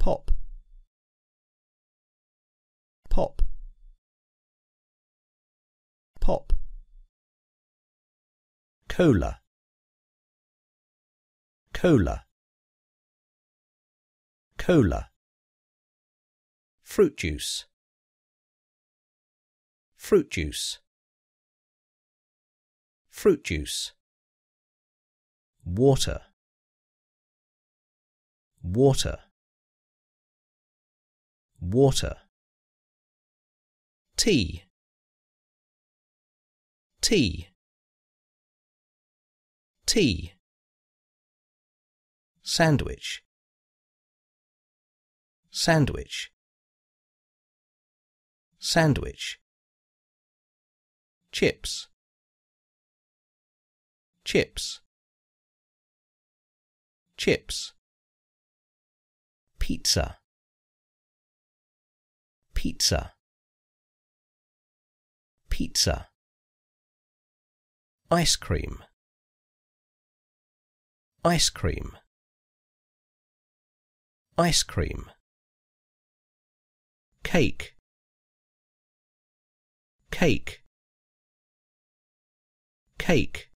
pop pop pop cola cola cola fruit juice fruit juice fruit juice water water water. T T T Sandwich Sandwich Sandwich Chips Chips Chips Pizza Pizza. Pizza. Ice cream. Ice cream. Ice cream. Cake. Cake. Cake.